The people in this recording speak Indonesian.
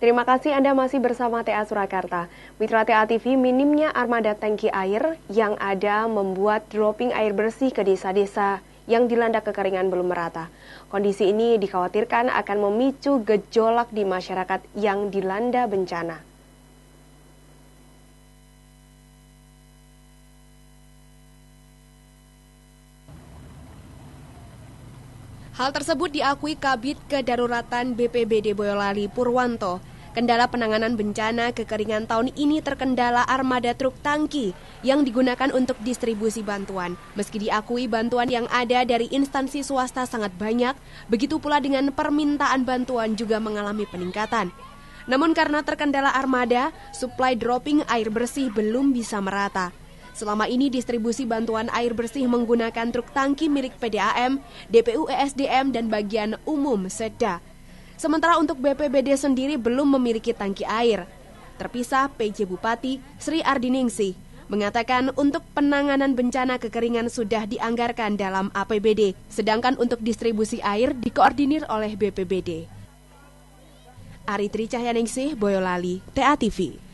Terima kasih Anda masih bersama TA Surakarta. Mitra TA TV, minimnya armada tangki air yang ada membuat dropping air bersih ke desa-desa yang dilanda kekeringan belum merata. Kondisi ini dikhawatirkan akan memicu gejolak di masyarakat yang dilanda bencana. Hal tersebut diakui Kabit Kedaruratan BPBD Boyolali Purwanto. Kendala penanganan bencana kekeringan tahun ini terkendala armada truk tangki yang digunakan untuk distribusi bantuan. Meski diakui bantuan yang ada dari instansi swasta sangat banyak, begitu pula dengan permintaan bantuan juga mengalami peningkatan. Namun karena terkendala armada, supply dropping air bersih belum bisa merata. Selama ini distribusi bantuan air bersih menggunakan truk tangki milik PDAM, DPU ESDM, dan bagian umum SEDA. Sementara untuk BPBD sendiri belum memiliki tangki air. Terpisah PJ Bupati Sri Ardiningsi mengatakan untuk penanganan bencana kekeringan sudah dianggarkan dalam APBD, sedangkan untuk distribusi air dikoordinir oleh BPBD. Ari Tri Cahyaningsih, Boyolali, TATV. TV.